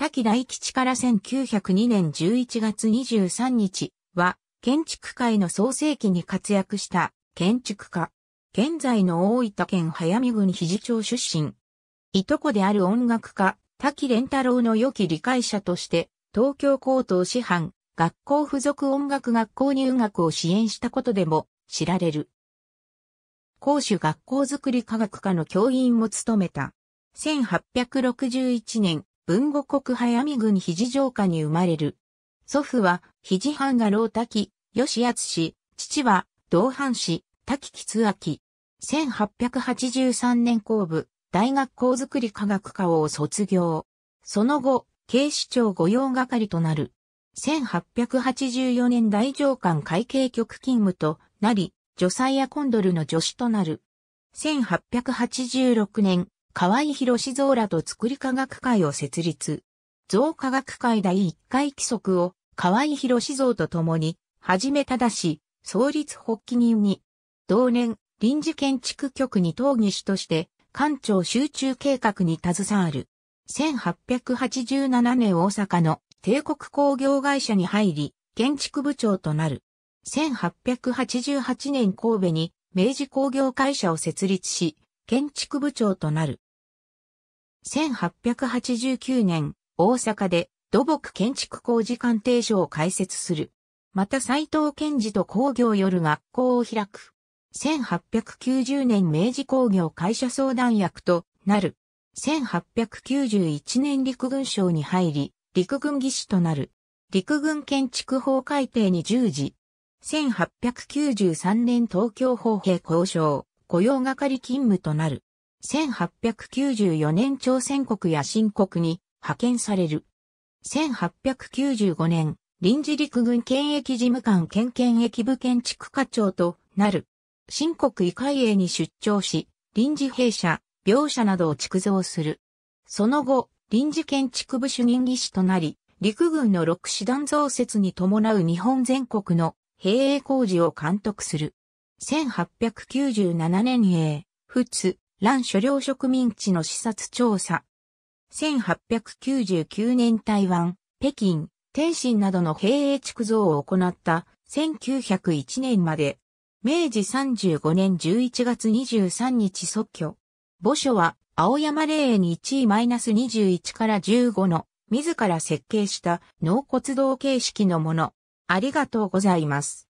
滝大吉から1902年11月23日は、建築界の創世期に活躍した建築家。現在の大分県早見郡肘町出身。いとこである音楽家、滝蓮太郎の良き理解者として、東京高等師範、学校付属音楽学校入学を支援したことでも知られる。講師学校づくり科学科の教員も務めた。1861年、文後国早見郡肘城下に生まれる。祖父は、肘藩が老滝、吉厚氏、父は、同藩氏、滝吉明。1883年後部、大学校づくり科学科を卒業。その後、警視庁御用係となる。1884年大上官会計局勤務となり、女祭やコンドルの助手となる。1886年、河合博士蔵らと作り科学会を設立。造科学会第1回規則を河合博士蔵と共に、はじめだし、創立発起人に、同年、臨時建築局に討議士として、官庁集中計画に携わる。1887年大阪の帝国工業会社に入り、建築部長となる。1888年神戸に明治工業会社を設立し、建築部長となる。1889年、大阪で土木建築工事鑑定所を開設する。また斎藤健二と工業夜学校を開く。1890年明治工業会社相談役となる。1891年陸軍省に入り、陸軍技師となる。陸軍建築法改定に従事。1893年東京法兵交渉。雇用係勤務となる。1894年朝鮮国や新国に派遣される。1895年、臨時陸軍検疫事務官兼検疫部建築課長となる。新国医会営に出張し、臨時弊社、病舎などを築造する。その後、臨時建築部主任技師となり、陸軍の六師団増設に伴う日本全国の兵営工事を監督する。1897年兵、仏、乱所領植民地の視察調査。1899年台湾、北京、天津などの兵営築造を行った1901年まで、明治35年11月23日即居。墓所は青山霊園 1E-21 から15の自ら設計した納骨堂形式のもの。ありがとうございます。